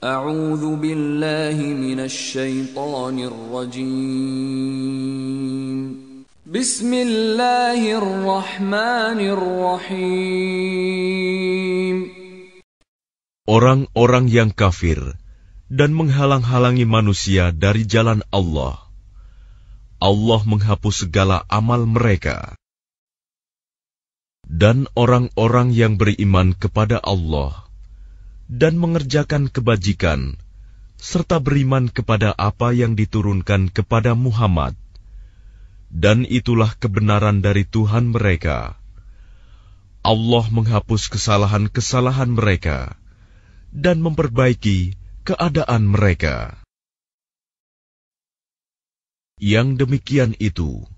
billahi rajim. Bismillahirrahmanirrahim. Orang-orang yang kafir dan menghalang-halangi manusia dari jalan Allah. Allah menghapus segala amal mereka. Dan orang-orang yang beriman kepada Allah, dan mengerjakan kebajikan, serta beriman kepada apa yang diturunkan kepada Muhammad. Dan itulah kebenaran dari Tuhan mereka. Allah menghapus kesalahan-kesalahan mereka dan memperbaiki keadaan mereka. Yang demikian itu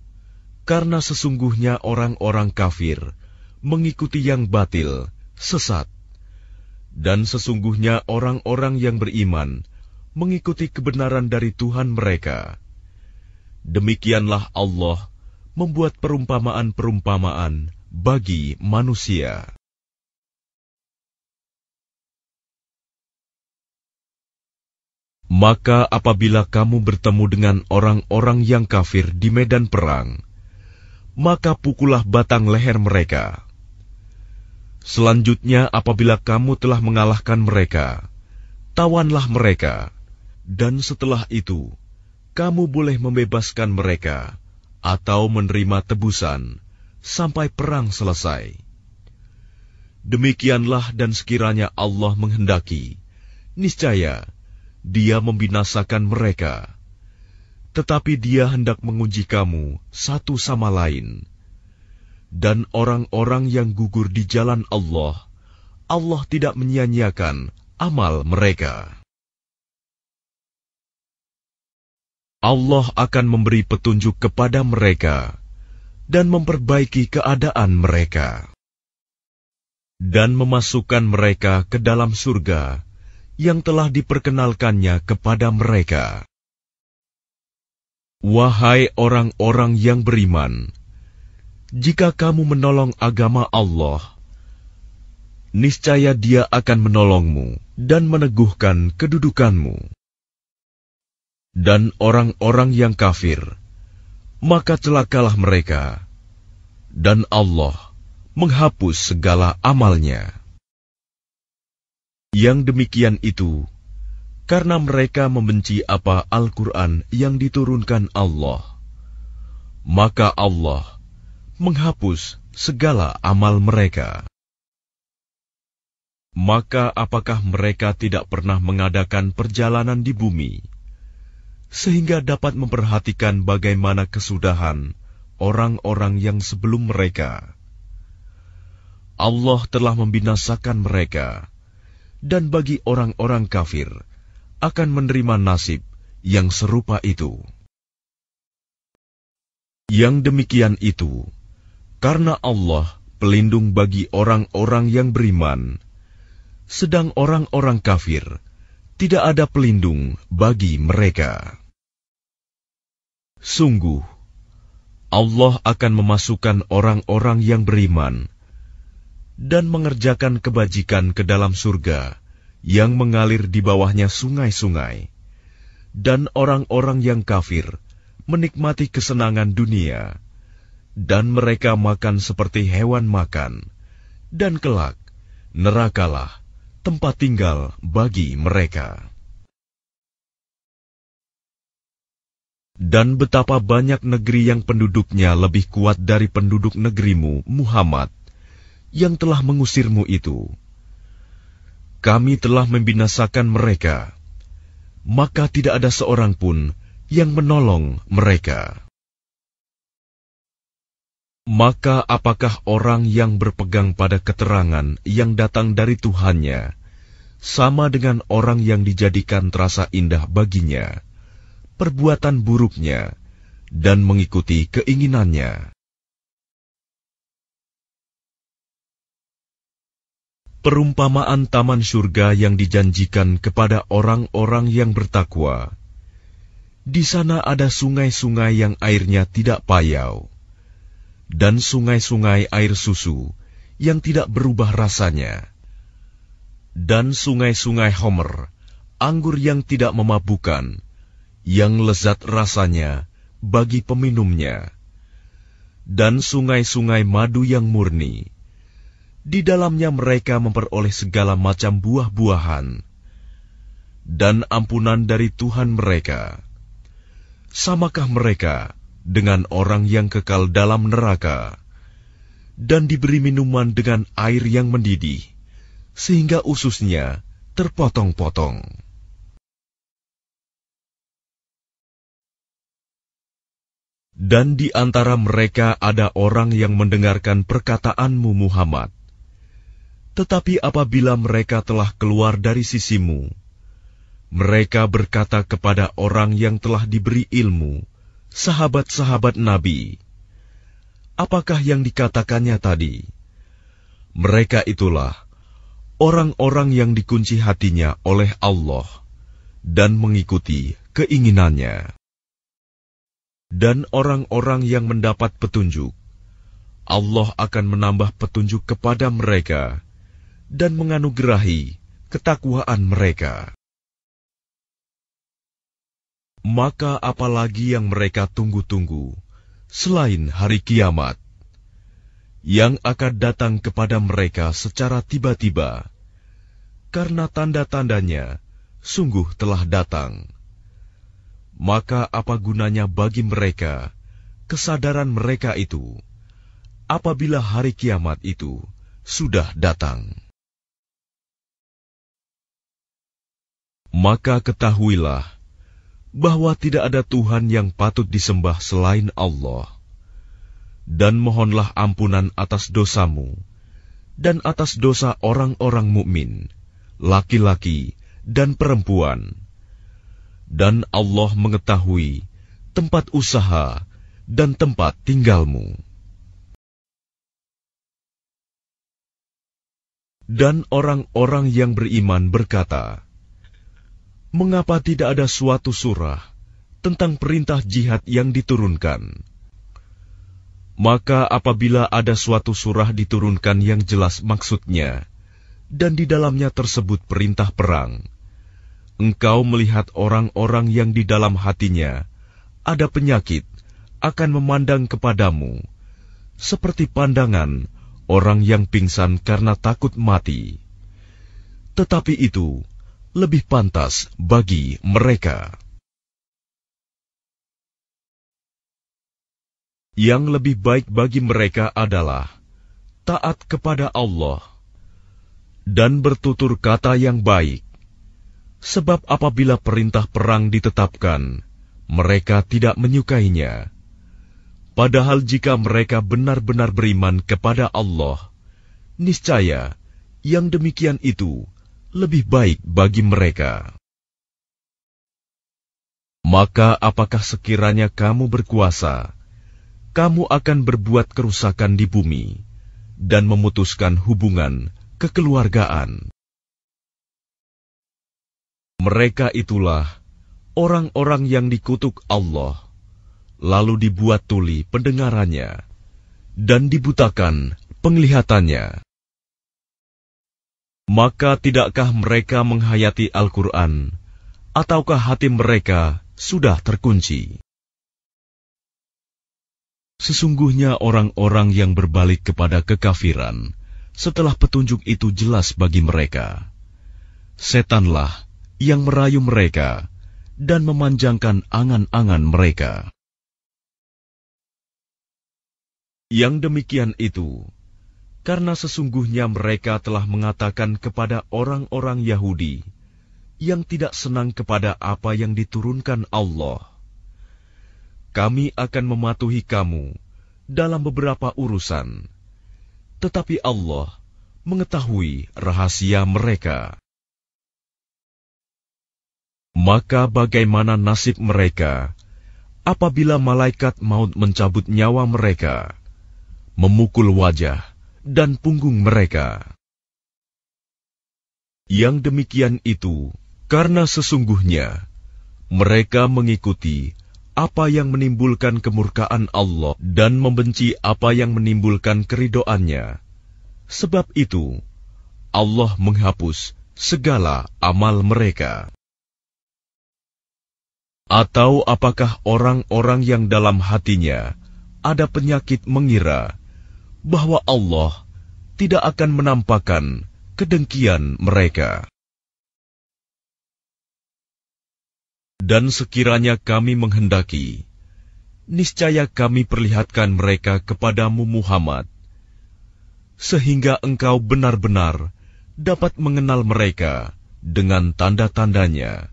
karena sesungguhnya orang-orang kafir mengikuti yang batil, sesat. Dan sesungguhnya orang-orang yang beriman mengikuti kebenaran dari Tuhan mereka. Demikianlah Allah membuat perumpamaan-perumpamaan bagi manusia. Maka apabila kamu bertemu dengan orang-orang yang kafir di medan perang, maka pukullah batang leher mereka. Selanjutnya apabila kamu telah mengalahkan mereka, tawanlah mereka. Dan setelah itu, kamu boleh membebaskan mereka atau menerima tebusan sampai perang selesai. Demikianlah dan sekiranya Allah menghendaki, niscaya Dia membinasakan mereka. Tetapi Dia hendak menguji kamu satu sama lain dan orang-orang yang gugur di jalan Allah, Allah tidak menyia-nyiakan amal mereka. Allah akan memberi petunjuk kepada mereka dan memperbaiki keadaan mereka, dan memasukkan mereka ke dalam surga yang telah diperkenalkannya kepada mereka. Wahai orang-orang yang beriman! jika kamu menolong agama Allah, niscaya Dia akan menolongmu dan meneguhkan kedudukanmu. Dan orang-orang yang kafir, maka celakalah mereka, dan Allah menghapus segala amalnya. Yang demikian itu karena mereka membenci apa Al-Quran yang diturunkan Allah, maka Allah menghapus segala amal mereka. Maka, apakah mereka tidak pernah mengadakan perjalanan di bumi, sehingga dapat memperhatikan bagaimana kesudahan orang-orang yang sebelum mereka? Allah telah membinasakan mereka, dan bagi orang-orang kafir akan menerima nasib yang serupa itu. Yang demikian itu karena Allah pelindung bagi orang-orang yang beriman, sedang orang-orang kafir tidak ada pelindung bagi mereka. Sungguh, Allah akan memasukkan orang-orang yang beriman dan mengerjakan kebajikan ke dalam surga yang mengalir di bawahnya sungai-sungai, dan orang-orang yang kafir menikmati kesenangan dunia dan mereka makan seperti hewan makan, dan kelak nerakalah tempat tinggal bagi mereka. Dan betapa banyak negeri yang penduduknya lebih kuat dari penduduk negerimu, Muhammad, yang telah mengusirmu itu. Kami telah membinasakan mereka, maka tidak ada seorang pun yang menolong mereka. Maka, apakah orang yang berpegang pada keterangan yang datang dari Tuhannya sama dengan orang yang dijadikan terasa indah baginya, perbuatan buruknya, dan mengikuti keinginannya? Perumpamaan taman surga yang dijanjikan kepada orang-orang yang bertakwa. Di sana ada sungai-sungai yang airnya tidak payau dan sungai-sungai air susu yang tidak berubah rasanya, dan sungai-sungai Homer, anggur yang tidak memabukan, yang lezat rasanya bagi peminumnya, dan sungai-sungai madu yang murni. Di dalamnya mereka memperoleh segala macam buah-buahan dan ampunan dari Tuhan mereka. Samakah mereka? dengan orang yang kekal dalam neraka, dan diberi minuman dengan air yang mendidih, sehingga ususnya terpotong-potong. Dan di antara mereka ada orang yang mendengarkan perkataanmu Muhammad. Tetapi apabila mereka telah keluar dari sisimu, mereka berkata kepada orang yang telah diberi ilmu, sahabat-sahabat Nabi, apakah yang dikatakannya tadi? Mereka itulah orang-orang yang dikunci hatinya oleh Allah dan mengikuti keinginannya. Dan orang-orang yang mendapat petunjuk, Allah akan menambah petunjuk kepada mereka dan menganugerahi ketakwaan mereka maka apalagi yang mereka tunggu-tunggu selain hari kiamat yang akan datang kepada mereka secara tiba-tiba karena tanda-tandanya sungguh telah datang maka apa gunanya bagi mereka kesadaran mereka itu apabila hari kiamat itu sudah datang maka ketahuilah bahwa tidak ada Tuhan yang patut disembah selain Allah, dan mohonlah ampunan atas dosamu dan atas dosa orang-orang mukmin, laki-laki dan perempuan, dan Allah mengetahui tempat usaha dan tempat tinggalmu. Dan orang-orang yang beriman berkata, mengapa tidak ada suatu surah tentang perintah jihad yang diturunkan? Maka apabila ada suatu surah diturunkan yang jelas maksudnya, dan di dalamnya tersebut perintah perang, engkau melihat orang-orang yang di dalam hatinya ada penyakit akan memandang kepadamu, seperti pandangan orang yang pingsan karena takut mati. Tetapi itu, lebih pantas bagi mereka. Yang lebih baik bagi mereka adalah taat kepada Allah dan bertutur kata yang baik, sebab apabila perintah perang ditetapkan, mereka tidak menyukainya. Padahal jika mereka benar-benar beriman kepada Allah, niscaya yang demikian itu lebih baik bagi mereka. Maka, apakah sekiranya kamu berkuasa, kamu akan berbuat kerusakan di bumi dan memutuskan hubungan kekeluargaan? Mereka itulah orang-orang yang dikutuk Allah, lalu dibuat tuli pendengarannya dan dibutakan penglihatannya maka tidakkah mereka menghayati Al-Quran, ataukah hati mereka sudah terkunci? Sesungguhnya orang-orang yang berbalik kepada kekafiran, setelah petunjuk itu jelas bagi mereka. Setanlah yang merayu mereka dan memanjangkan angan-angan mereka. Yang demikian itu karena sesungguhnya mereka telah mengatakan kepada orang-orang Yahudi yang tidak senang kepada apa yang diturunkan Allah, "Kami akan mematuhi kamu dalam beberapa urusan, tetapi Allah mengetahui rahasia mereka." Maka, bagaimana nasib mereka apabila malaikat maut mencabut nyawa mereka, memukul wajah? dan punggung mereka. Yang demikian itu karena sesungguhnya mereka mengikuti apa yang menimbulkan kemurkaan Allah dan membenci apa yang menimbulkan keridoannya. Sebab itu, Allah menghapus segala amal mereka. Atau apakah orang-orang yang dalam hatinya ada penyakit mengira bahwa Allah tidak akan menampakkan kedengkian mereka. Dan sekiranya kami menghendaki, niscaya kami perlihatkan mereka kepadamu Muhammad, sehingga engkau benar-benar dapat mengenal mereka dengan tanda-tandanya,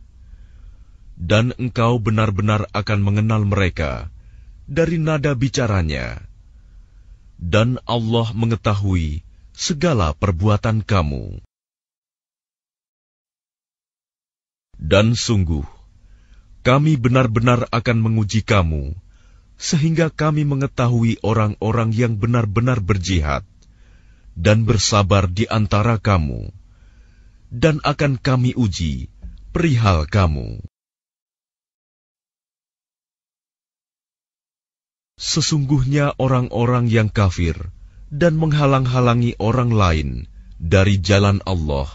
dan engkau benar-benar akan mengenal mereka dari nada bicaranya dan Allah mengetahui segala perbuatan kamu. Dan sungguh, kami benar-benar akan menguji kamu, sehingga kami mengetahui orang-orang yang benar-benar berjihad dan bersabar di antara kamu, dan akan kami uji perihal kamu. Sesungguhnya orang-orang yang kafir dan menghalang-halangi orang lain dari jalan Allah,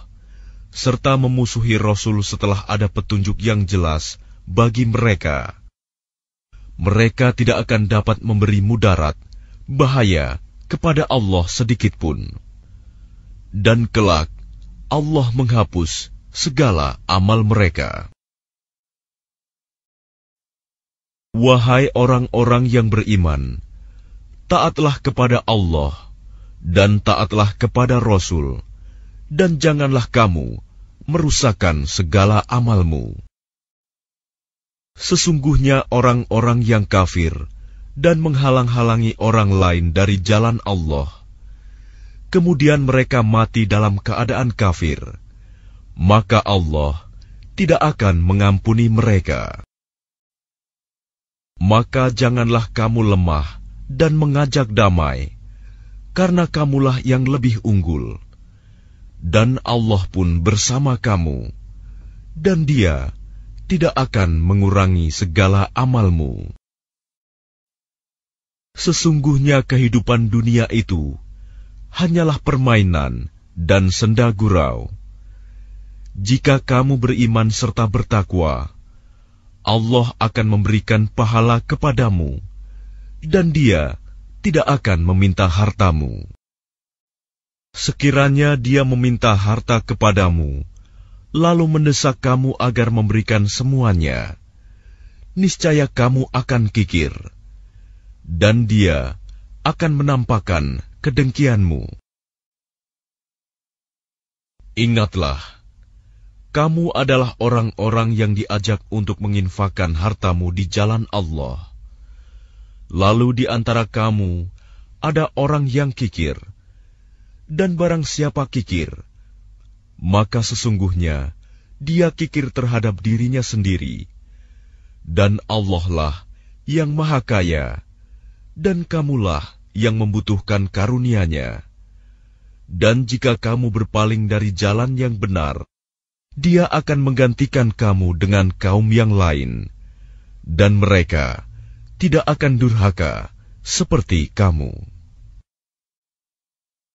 serta memusuhi Rasul setelah ada petunjuk yang jelas bagi mereka, mereka tidak akan dapat memberi mudarat, bahaya kepada Allah sedikitpun. Dan kelak, Allah menghapus segala amal mereka. Wahai orang-orang yang beriman, taatlah kepada Allah dan taatlah kepada Rasul, dan janganlah kamu merusakkan segala amalmu. Sesungguhnya orang-orang yang kafir dan menghalang-halangi orang lain dari jalan Allah, kemudian mereka mati dalam keadaan kafir, maka Allah tidak akan mengampuni mereka maka janganlah kamu lemah dan mengajak damai, karena kamulah yang lebih unggul. Dan Allah pun bersama kamu, dan Dia tidak akan mengurangi segala amalmu. Sesungguhnya kehidupan dunia itu hanyalah permainan dan senda gurau. Jika kamu beriman serta bertakwa, Allah akan memberikan pahala kepadamu, dan Dia tidak akan meminta hartamu. Sekiranya Dia meminta harta kepadamu, lalu mendesak kamu agar memberikan semuanya, niscaya kamu akan kikir, dan Dia akan menampakkan kedengkianmu. Ingatlah kamu adalah orang-orang yang diajak untuk menginfakkan hartamu di jalan Allah. Lalu di antara kamu ada orang yang kikir, dan barang siapa kikir, maka sesungguhnya dia kikir terhadap dirinya sendiri, dan Allah lah yang Maha Kaya, dan kamulah yang membutuhkan karunia-Nya. Dan jika kamu berpaling dari jalan yang benar, dia akan menggantikan kamu dengan kaum yang lain, dan mereka tidak akan durhaka seperti kamu.